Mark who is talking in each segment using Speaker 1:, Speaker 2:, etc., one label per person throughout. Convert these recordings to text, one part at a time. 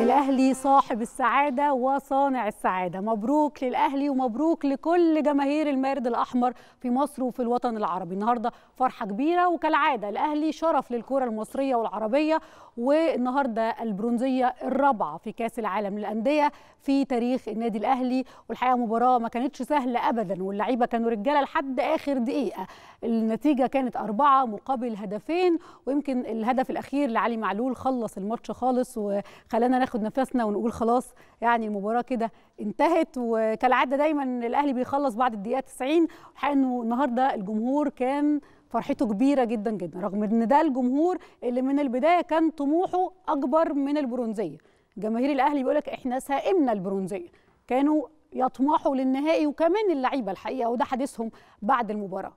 Speaker 1: الاهلي صاحب السعاده وصانع السعاده مبروك للاهلي ومبروك لكل جماهير المارد الاحمر في مصر وفي الوطن العربي النهارده فرحه كبيره وكالعاده الاهلي شرف للكره المصريه والعربيه والنهارده البرونزيه الرابعه في كاس العالم للانديه في تاريخ النادي الاهلي والحقيقه مباراه ما كانتش سهله ابدا واللعيبه كانوا رجاله لحد اخر دقيقه النتيجه كانت أربعة مقابل هدفين ويمكن الهدف الاخير لعلي معلول خلص الماتش خالص وخلانا ناخد نفسنا ونقول خلاص يعني المباراه كده انتهت وكالعاده دايما الاهلي بيخلص بعد الدقيقه 90 الحقيقه انه النهارده الجمهور كان فرحته كبيره جدا جدا رغم ان ده الجمهور اللي من البدايه كان طموحه اكبر من البرونزيه جماهير الاهلي بيقول لك احنا سائمنا البرونزيه كانوا يطمحوا للنهائي وكمان اللعيبه الحقيقه وده حديثهم بعد المباراه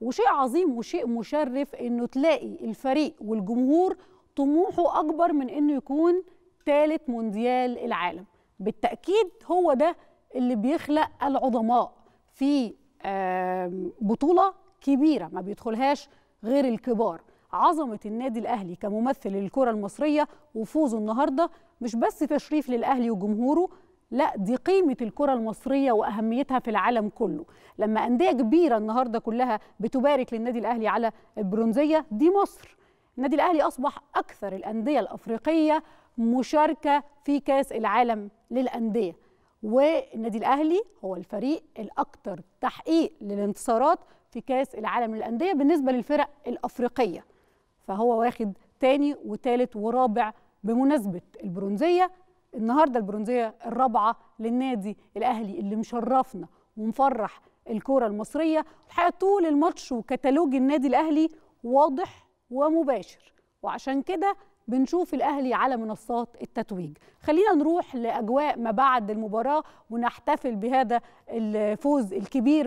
Speaker 1: وشيء عظيم وشيء مشرف انه تلاقي الفريق والجمهور طموحه اكبر من انه يكون ثالث مونديال العالم بالتاكيد هو ده اللي بيخلق العظماء في بطوله كبيره ما بيدخلهاش غير الكبار عظمه النادي الاهلي كممثل للكره المصريه وفوزه النهارده مش بس تشريف للاهلي وجمهوره لا دي قيمة الكرة المصرية وأهميتها في العالم كله لما أندية كبيرة النهاردة كلها بتبارك للنادي الأهلي على البرونزية دي مصر النادي الاهلي اصبح اكثر الانديه الافريقيه مشاركه في كاس العالم للانديه والنادي الاهلي هو الفريق الاكثر تحقيق للانتصارات في كاس العالم للانديه بالنسبه للفرق الافريقيه فهو واخد تاني وثالث ورابع بمناسبه البرونزيه النهارده البرونزيه الرابعه للنادي الاهلي اللي مشرفنا ومفرح الكره المصريه الحقيقه طول الماتش وكتالوج النادي الاهلي واضح ومباشر وعشان كده بنشوف الاهلي على منصات التتويج خلينا نروح لاجواء ما بعد المباراه ونحتفل بهذا الفوز الكبير